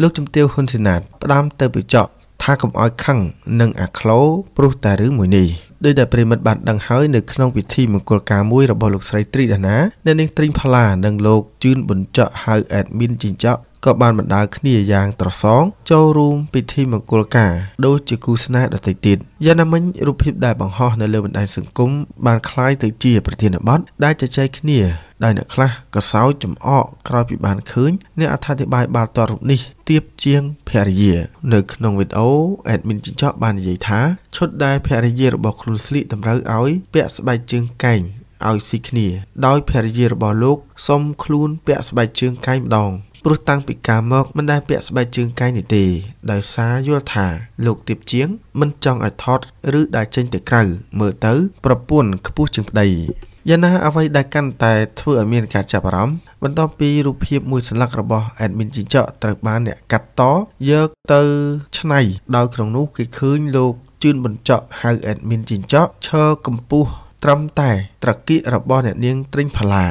លោកជំទាវហ៊ុនស៊ីណាតផ្ដាំទៅបិចកថាកុំអោយខឹងនិង អាក្លោព្រោះតែរឿងមួយនេះដោយដែលប្រិមិត្តបានដឹងហើយនៅក្នុងពិធីមង្គលការមួយរបស់លោកស្រីត្រីដាណាអ្នកនាងត្រីងផល្លានិងលោកជឿនប៊ុនចកហៅអេដមីនជីងចកក៏បានបណ្ដើគ្នាយ៉ាងត្រសង ចូលរួម ពិធីមង្គលការ ដូចជាគូស្នេហ៍ដទៃទៀតយ៉ាងណាមិញរូបភាពដែលបង្ហោះនៅលើបណ្ដាញសង្គមបានคล้ายទៅជាប្រធានបទដែលជជែកគ្នាដែលអ្នកខ្លះក៏សោចចំអក ក្រោយពីបានឃើញអ្នកអត្ថាធិប្បាយបាល់ទាត់រូបនេះទៀបជាងភរិយា នៅក្នុងវីដេអូ admin ចិញ្ចក់បាននិយាយថាឈុតដែលភរិយារបស់ខ្លួនស្លៀកតម្រូវឲ្យពាក់ស្បែកជើងកែងឲ្យស៊ីគ្នាដោយភរិយារបស់លោកសុំខ្លួនពាក់ស្បែកជើងកែងម្ដងព្រោះតាំងពីកាលមកមិនដែលពាក់ស្បែកជើងកាយនេះទេដោយសារយល់ថាលោកទៀបជាង មិនចង់ឲ្យថតឬដែលចេញទៅក្រៅមើលទៅប្រពន្ធខ្ពស់ជាងប្តីយ៉ាងណាអ្វីដែលកាន់តែធ្វើឲ្យមានការចាប់អារម្មណ៍បន្ទាប់ពីរូបភាពមួយស្លឹករបស់ admin ជីចកត្រូវបានអ្នកកាត់តយកទៅឆ្នៃដោយក្នុងនោះគេឃើញលោកជឿនបញ្ចក់ហៅ admin ជីចកឈរកំពស់ត្រឹមតែត្រកៀករបស់អ្នកនាងត្រិញផាឡា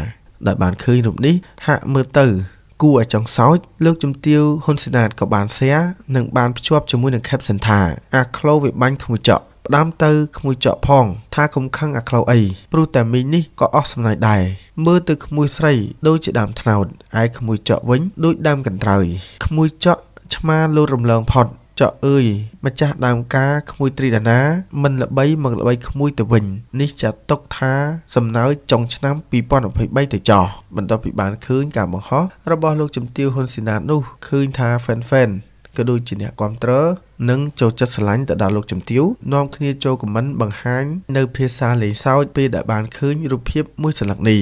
ដែលបានឃើញរូបនេះហាក់មើលទៅគួរឲ្យចង់សោចលើកជំទាវហ៊ុនសែនដាតក៏បានសារនិងបានភ្ជាប់ជាមួយនឹង caption ថាអាក្លោវាបាញ់ខ្មួយចក់ផ្ដាំទៅក្មួយចក់ផង ថាកុំខឹងអាក្លោអីព្រោះតែមីងនេះក៏អស់សំណ័យដែរមើលទៅក្មួយស្រីដូចជាដើមថ្នោតឯក្មួយចក់វិញដូចដើមកន្ត្រៃក្មួយចក់ឆ្មាលោតរំលងផុតចកអើយម្ចាស់ដើមការក្មួយត្រីដាណា មិនល្បីមកល្បីក្មួយទៅវិញនេះចាត់ទុកថាសំណើចុងឆ្នាំ2023ទៅចោះបន្ទាប់ពីបានឃើញការបង្ហោះរបស់លោកជំទាវហ៊ុនស៊ីណាតនោះឃើញថា fan fan ក៏ដូចជាអ្នកគ្រប់គ្រងនិងចូលចិត្តស្រឡាញ់ទៅដល់លោកជំទាវនាំគ្នាចូលខមមិនបង្ហាញ នៅ ភាសាលេងសើចពេលដែលបានឃើញរូបភាពមួយសន្លឹកនេះ